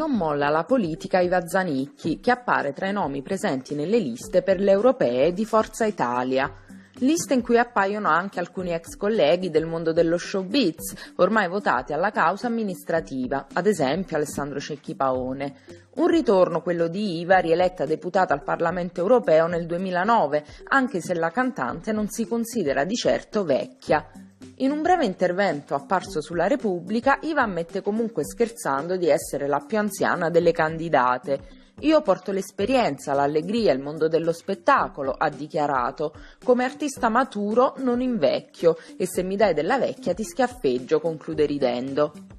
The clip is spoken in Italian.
Non molla la politica Iva Zanicchi, che appare tra i nomi presenti nelle liste per le europee di Forza Italia. Liste in cui appaiono anche alcuni ex colleghi del mondo dello showbiz, ormai votati alla causa amministrativa, ad esempio Alessandro Cecchi Paone. Un ritorno, quello di Iva, rieletta deputata al Parlamento europeo nel 2009, anche se la cantante non si considera di certo vecchia. In un breve intervento apparso sulla Repubblica, Iva ammette comunque scherzando di essere la più anziana delle candidate. Io porto l'esperienza, l'allegria, il mondo dello spettacolo, ha dichiarato. Come artista maturo non invecchio e se mi dai della vecchia ti schiaffeggio, conclude ridendo.